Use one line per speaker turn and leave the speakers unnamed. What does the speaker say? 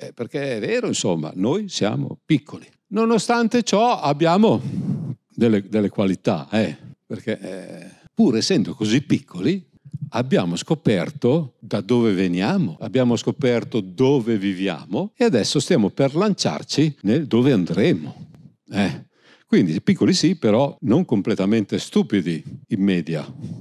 Eh, perché è vero, insomma, noi siamo piccoli. Nonostante ciò abbiamo delle, delle qualità, eh, perché eh, pur essendo così piccoli, abbiamo scoperto da dove veniamo, abbiamo scoperto dove viviamo e adesso stiamo per lanciarci nel dove andremo. Eh. Quindi piccoli sì, però non completamente stupidi in media.